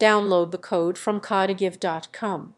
download the code from codagive.com.